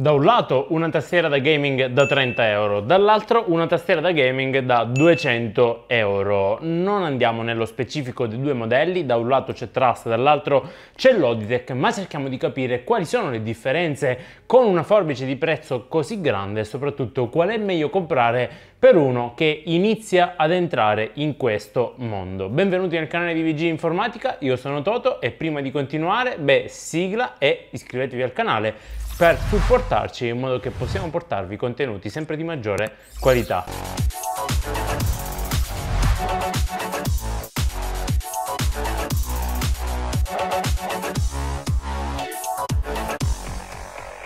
Da un lato una tastiera da gaming da 30 euro, dall'altro una tastiera da gaming da 200 euro. Non andiamo nello specifico dei due modelli, da un lato c'è Trust, dall'altro c'è l'Oditech, ma cerchiamo di capire quali sono le differenze con una forbice di prezzo così grande e soprattutto qual è meglio comprare per uno che inizia ad entrare in questo mondo. Benvenuti nel canale di VG Informatica, io sono Toto e prima di continuare, beh, sigla e iscrivetevi al canale per supportarci in modo che possiamo portarvi contenuti sempre di maggiore qualità.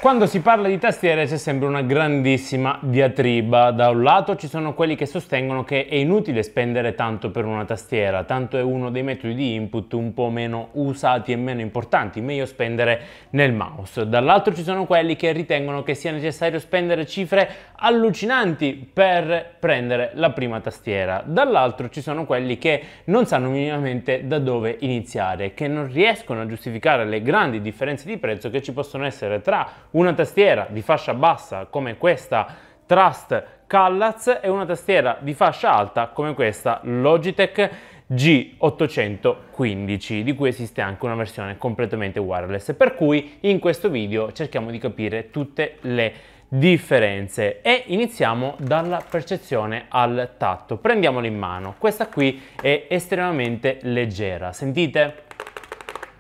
Quando si parla di tastiere c'è sempre una grandissima diatriba. Da un lato ci sono quelli che sostengono che è inutile spendere tanto per una tastiera, tanto è uno dei metodi di input un po' meno usati e meno importanti, meglio spendere nel mouse. Dall'altro ci sono quelli che ritengono che sia necessario spendere cifre allucinanti per prendere la prima tastiera. Dall'altro ci sono quelli che non sanno minimamente da dove iniziare, che non riescono a giustificare le grandi differenze di prezzo che ci possono essere tra una tastiera di fascia bassa come questa Trust Callaz e una tastiera di fascia alta come questa Logitech G815 di cui esiste anche una versione completamente wireless per cui in questo video cerchiamo di capire tutte le differenze e iniziamo dalla percezione al tatto prendiamola in mano questa qui è estremamente leggera sentite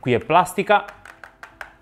qui è plastica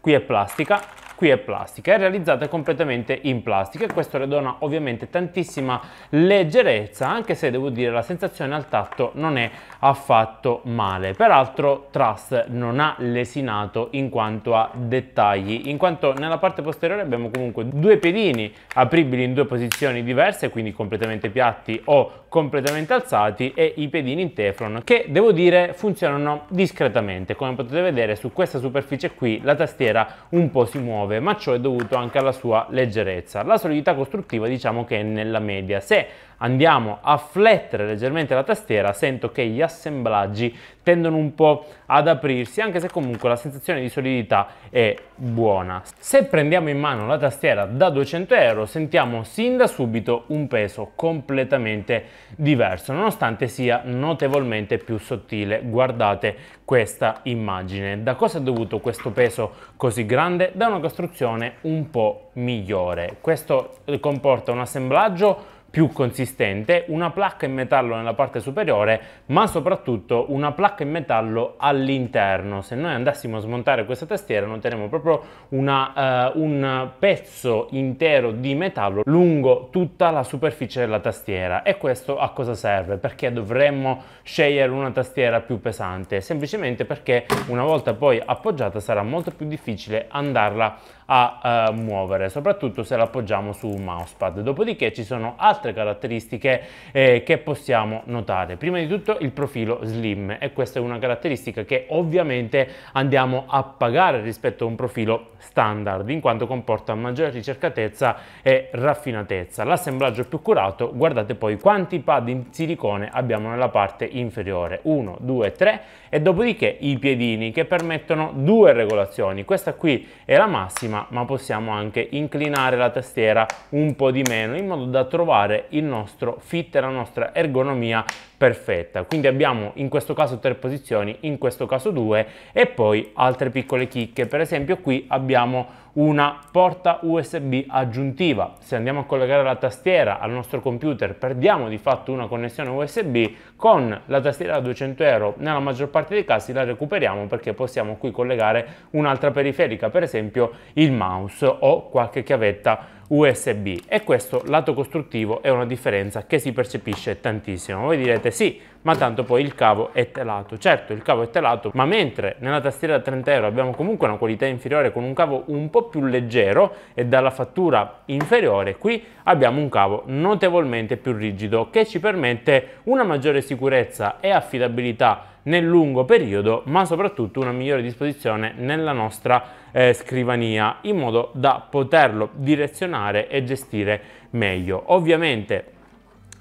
qui è plastica qui è plastica, è realizzata completamente in plastica e questo le dona ovviamente tantissima leggerezza, anche se devo dire la sensazione al tatto non è affatto male. Peraltro Truss non ha lesinato in quanto a dettagli, in quanto nella parte posteriore abbiamo comunque due piedini apribili in due posizioni diverse, quindi completamente piatti o completamente alzati e i piedini in teflon che devo dire funzionano discretamente. Come potete vedere su questa superficie qui la tastiera un po' si muove 9, ma ciò è dovuto anche alla sua leggerezza. La solidità costruttiva diciamo che è nella media. Se andiamo a flettere leggermente la tastiera sento che gli assemblaggi tendono un po' ad aprirsi anche se comunque la sensazione di solidità è buona. Se prendiamo in mano la tastiera da 200 euro sentiamo sin da subito un peso completamente diverso nonostante sia notevolmente più sottile. Guardate questa immagine. Da cosa è dovuto questo peso così grande? Da una costruzione un po' migliore. Questo comporta un assemblaggio più consistente, una placca in metallo nella parte superiore, ma soprattutto una placca in metallo all'interno. Se noi andassimo a smontare questa tastiera noteremo proprio una, uh, un pezzo intero di metallo lungo tutta la superficie della tastiera. E questo a cosa serve? Perché dovremmo scegliere una tastiera più pesante? Semplicemente perché una volta poi appoggiata sarà molto più difficile andarla a a eh, muovere, soprattutto se l'appoggiamo su un mousepad. Dopodiché ci sono altre caratteristiche eh, che possiamo notare. Prima di tutto il profilo slim e questa è una caratteristica che ovviamente andiamo a pagare rispetto a un profilo standard in quanto comporta maggiore ricercatezza e raffinatezza. L'assemblaggio più curato, guardate poi quanti pad in silicone abbiamo nella parte inferiore, 1, 2, 3 e dopodiché i piedini che permettono due regolazioni. Questa qui è la massima ma possiamo anche inclinare la tastiera un po' di meno in modo da trovare il nostro fit e la nostra ergonomia perfetta quindi abbiamo in questo caso tre posizioni in questo caso due e poi altre piccole chicche per esempio qui abbiamo una porta USB aggiuntiva. Se andiamo a collegare la tastiera al nostro computer perdiamo di fatto una connessione USB, con la tastiera da 200 euro nella maggior parte dei casi la recuperiamo perché possiamo qui collegare un'altra periferica, per esempio il mouse o qualche chiavetta USB e questo lato costruttivo è una differenza che si percepisce tantissimo. Voi direte sì, ma tanto poi il cavo è telato. Certo, il cavo è telato, ma mentre nella tastiera da 30 euro abbiamo comunque una qualità inferiore con un cavo un po' più leggero e dalla fattura inferiore, qui abbiamo un cavo notevolmente più rigido che ci permette una maggiore sicurezza e affidabilità nel lungo periodo ma soprattutto una migliore disposizione nella nostra eh, scrivania in modo da poterlo direzionare e gestire meglio ovviamente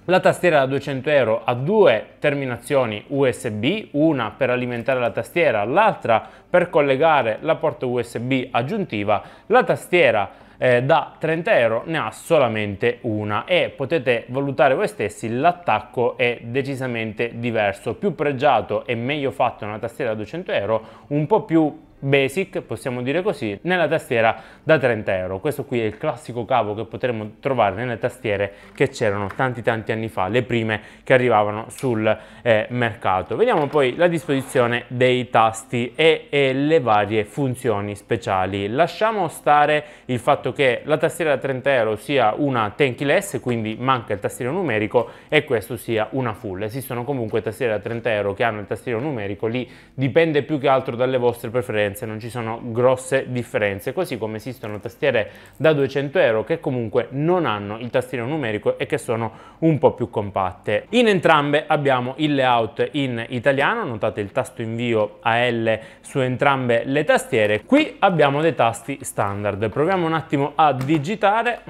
la tastiera da 200 euro ha due terminazioni USB, una per alimentare la tastiera, l'altra per collegare la porta USB aggiuntiva. La tastiera eh, da 30 euro ne ha solamente una e potete valutare voi stessi l'attacco è decisamente diverso più pregiato e meglio fatto una tastiera da 200 euro un po' più basic, possiamo dire così, nella tastiera da 30 euro. Questo qui è il classico cavo che potremmo trovare nelle tastiere che c'erano tanti tanti anni fa, le prime che arrivavano sul eh, mercato. Vediamo poi la disposizione dei tasti e, e, le varie funzioni speciali. Lasciamo stare il fatto che la tastiera da 30 euro sia una tankless, quindi manca il tastiero numerico e questo sia una full. Esistono comunque tastiere da 30 euro che hanno il tastiero numerico, lì dipende più che altro dalle vostre preferenze differenze, non ci sono grosse differenze, così come esistono tastiere da 200 euro che comunque non hanno il tastierino numerico e che sono un po' più compatte. In entrambe abbiamo il layout in italiano, notate il tasto invio AL su entrambe le tastiere. Qui abbiamo dei tasti standard. Proviamo un attimo a digitare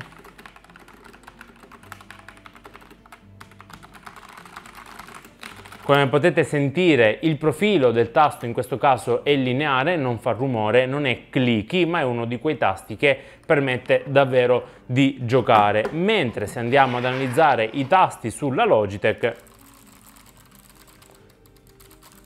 Come potete sentire il profilo del tasto in questo caso è lineare, non fa rumore, non è clicky, ma è uno di quei tasti che permette davvero di giocare. Mentre se andiamo ad analizzare i tasti sulla Logitech,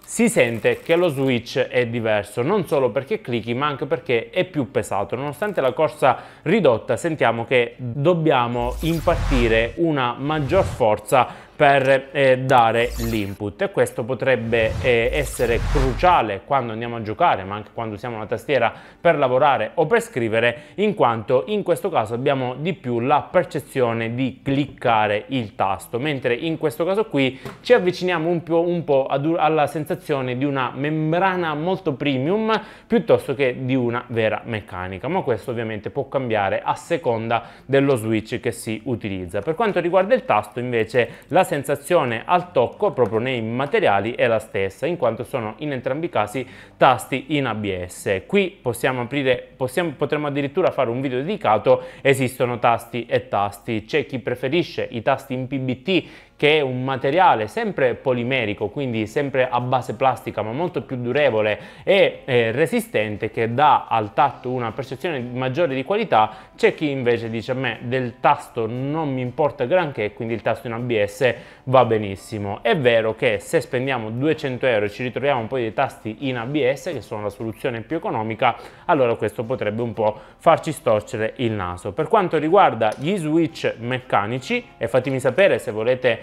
si sente che lo switch è diverso, non solo perché clicchi ma anche perché è più pesato. Nonostante la corsa ridotta sentiamo che dobbiamo impartire una maggior forza per eh, dare l'input e questo potrebbe eh, essere cruciale quando andiamo a giocare ma anche quando usiamo la tastiera per lavorare o per scrivere in quanto in questo caso abbiamo di più la percezione di cliccare il tasto mentre in questo caso qui ci avviciniamo un po', un po alla sensazione di una membrana molto premium piuttosto che di una vera meccanica ma questo ovviamente può cambiare a seconda dello switch che si utilizza per quanto riguarda il tasto invece la la sensazione al tocco proprio nei materiali è la stessa, in quanto sono in entrambi i casi tasti in ABS. Qui possiamo aprire, possiamo, potremmo addirittura fare un video dedicato, esistono tasti e tasti, c'è chi preferisce i tasti in PBT che è un materiale sempre polimerico, quindi sempre a base plastica ma molto più durevole e eh, resistente che dà al tatto una percezione maggiore di qualità, c'è chi invece dice a me del tasto non mi importa granché, quindi il tasto in ABS va benissimo. È vero che se spendiamo 200 euro e ci ritroviamo poi dei tasti in ABS, che sono la soluzione più economica, allora questo potrebbe un po' farci storcere il naso. Per quanto riguarda gli switch meccanici, e fatemi sapere se volete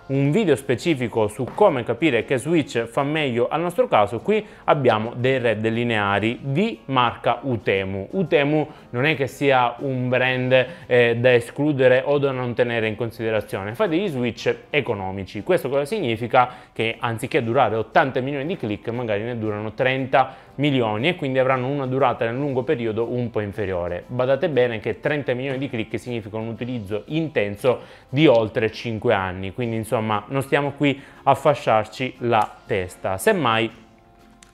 un video specifico su come capire che switch fa meglio al nostro caso, qui abbiamo dei red lineari di marca Utemu. Utemu non è che sia un brand eh, da escludere o da non tenere in considerazione, fa degli switch economici. Questo cosa significa? Che anziché durare 80 milioni di click, magari ne durano 30 milioni e quindi avranno una durata nel lungo periodo un po' inferiore. Badate bene che 30 milioni di click significa un utilizzo intenso di oltre 5 anni, quindi insomma insomma non stiamo qui a fasciarci la testa, semmai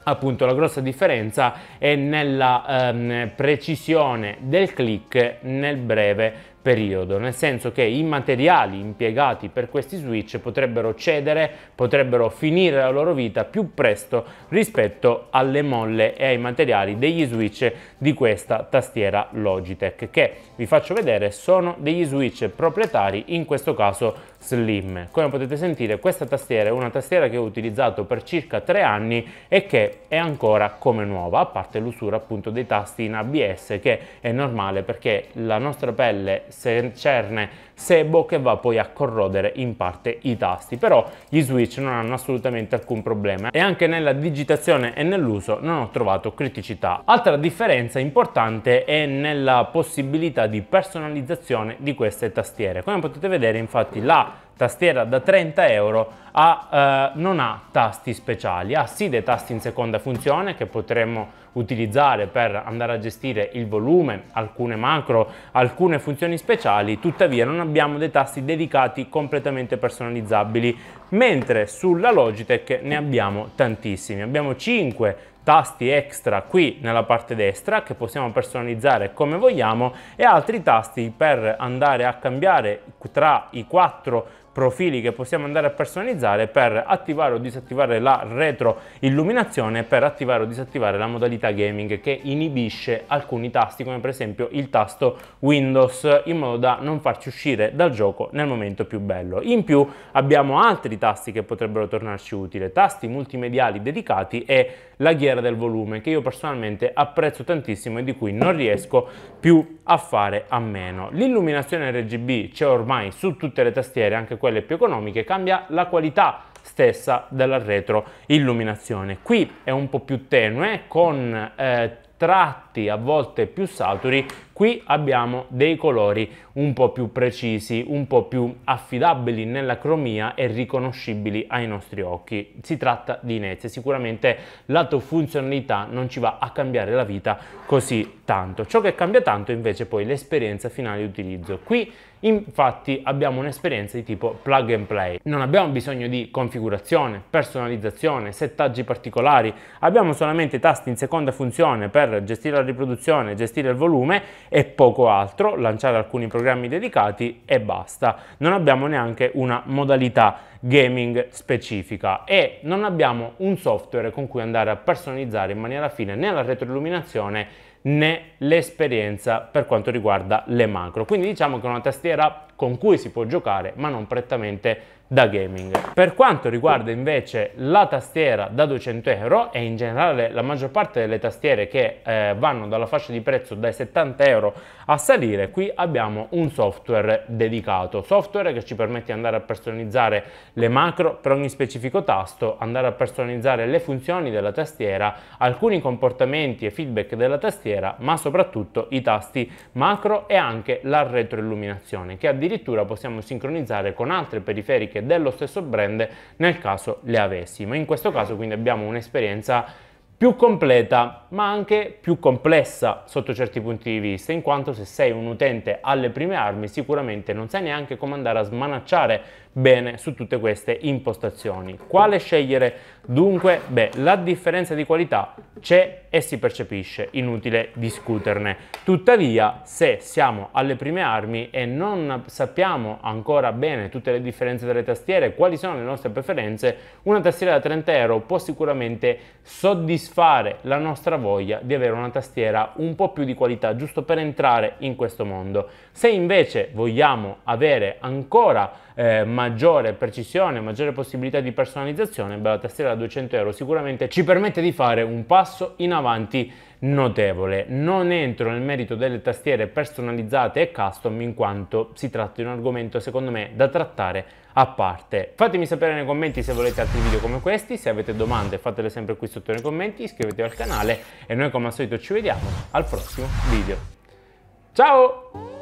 appunto la grossa differenza è nella ehm, precisione del click nel breve periodo, nel senso che i materiali impiegati per questi switch potrebbero cedere, potrebbero finire la loro vita più presto rispetto alle molle e ai materiali degli switch di questa tastiera Logitech che vi faccio vedere sono degli switch proprietari in questo caso Slim. Come potete sentire questa tastiera è una tastiera che ho utilizzato per circa tre anni e che è ancora come nuova, a parte l'usura appunto dei tasti in ABS che è normale perché la nostra pelle se cerne sebo che va poi a corrodere in parte i tasti, però gli switch non hanno assolutamente alcun problema e anche nella digitazione e nell'uso non ho trovato criticità. Altra differenza importante è nella possibilità di personalizzazione di queste tastiere. Come potete vedere infatti la tastiera da 30 euro ha, eh, non ha tasti speciali, ha sì dei tasti in seconda funzione che potremmo utilizzare per andare a gestire il volume, alcune macro, alcune funzioni speciali, tuttavia non abbiamo dei tasti dedicati completamente personalizzabili, mentre sulla Logitech ne abbiamo tantissimi, abbiamo 5 tasti extra qui nella parte destra che possiamo personalizzare come vogliamo e altri tasti per andare a cambiare tra i quattro profili che possiamo andare a personalizzare per attivare o disattivare la retroilluminazione per attivare o disattivare la modalità gaming che inibisce alcuni tasti come per esempio il tasto Windows in modo da non farci uscire dal gioco nel momento più bello. In più abbiamo altri tasti che potrebbero tornarci utili, tasti multimediali dedicati e la ghiera del volume che io personalmente apprezzo tantissimo e di cui non riesco più a fare a meno. L'illuminazione RGB c'è ormai su tutte le tastiere, anche quelle più economiche, cambia la qualità stessa della illuminazione. Qui è un po' più tenue con eh, tratti a volte più saturi Qui abbiamo dei colori un po' più precisi, un po' più affidabili nella cromia e riconoscibili ai nostri occhi. Si tratta di Inezia, sicuramente lato funzionalità non ci va a cambiare la vita così tanto. Ciò che cambia tanto invece poi l'esperienza finale di utilizzo. Qui infatti abbiamo un'esperienza di tipo plug and play. Non abbiamo bisogno di configurazione, personalizzazione, settaggi particolari, abbiamo solamente tasti in seconda funzione per gestire la riproduzione, gestire il volume e poco altro, lanciare alcuni programmi dedicati e basta. Non abbiamo neanche una modalità gaming specifica e non abbiamo un software con cui andare a personalizzare in maniera fine né la retroilluminazione né l'esperienza per quanto riguarda le macro. Quindi diciamo che è una tastiera con cui si può giocare ma non prettamente da gaming. Per quanto riguarda invece la tastiera da 200 euro e in generale la maggior parte delle tastiere che eh, vanno dalla fascia di prezzo dai 70 euro a salire, qui abbiamo un software dedicato, software che ci permette di andare a personalizzare le macro per ogni specifico tasto, andare a personalizzare le funzioni della tastiera, alcuni comportamenti e feedback della tastiera, ma soprattutto i tasti macro e anche la retroilluminazione che addirittura possiamo sincronizzare con altre periferiche dello stesso brand nel caso le avessimo. In questo caso quindi abbiamo un'esperienza più completa ma anche più complessa sotto certi punti di vista in quanto se sei un utente alle prime armi sicuramente non sai neanche come andare a smanacciare bene su tutte queste impostazioni quale scegliere dunque beh la differenza di qualità c'è e si percepisce inutile discuterne tuttavia se siamo alle prime armi e non sappiamo ancora bene tutte le differenze delle tastiere quali sono le nostre preferenze una tastiera da 30 euro può sicuramente soddisfare soddisfare la nostra voglia di avere una tastiera un po' più di qualità, giusto per entrare in questo mondo. Se invece vogliamo avere ancora eh, maggiore precisione, maggiore possibilità di personalizzazione, beh, la tastiera da 200 euro sicuramente ci permette di fare un passo in avanti notevole. Non entro nel merito delle tastiere personalizzate e custom in quanto si tratta di un argomento secondo me da trattare a parte. Fatemi sapere nei commenti se volete altri video come questi, se avete domande fatele sempre qui sotto nei commenti, iscrivetevi al canale e noi come al solito ci vediamo al prossimo video. Ciao!